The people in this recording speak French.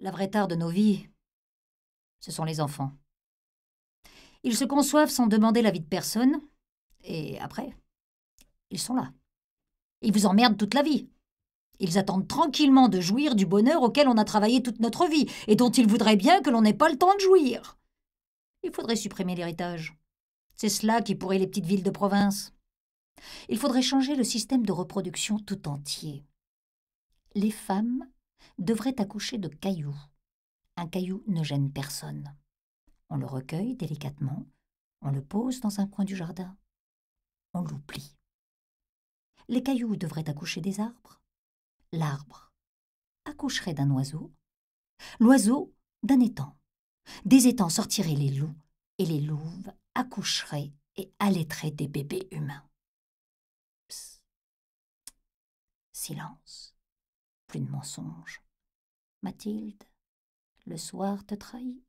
La vraie tare de nos vies, ce sont les enfants. Ils se conçoivent sans demander l'avis de personne, et après, ils sont là. Ils vous emmerdent toute la vie. Ils attendent tranquillement de jouir du bonheur auquel on a travaillé toute notre vie, et dont ils voudraient bien que l'on n'ait pas le temps de jouir. Il faudrait supprimer l'héritage. C'est cela qui pourrait les petites villes de province. Il faudrait changer le système de reproduction tout entier. Les femmes devrait accoucher de cailloux. Un caillou ne gêne personne. On le recueille délicatement, on le pose dans un coin du jardin, on l'oublie. Les cailloux devraient accoucher des arbres. L'arbre accoucherait d'un oiseau. L'oiseau d'un étang. Des étangs sortiraient les loups et les louves accoucheraient et allaiteraient des bébés humains. Psst. Silence plus de mensonges. Mathilde, le soir te trahit.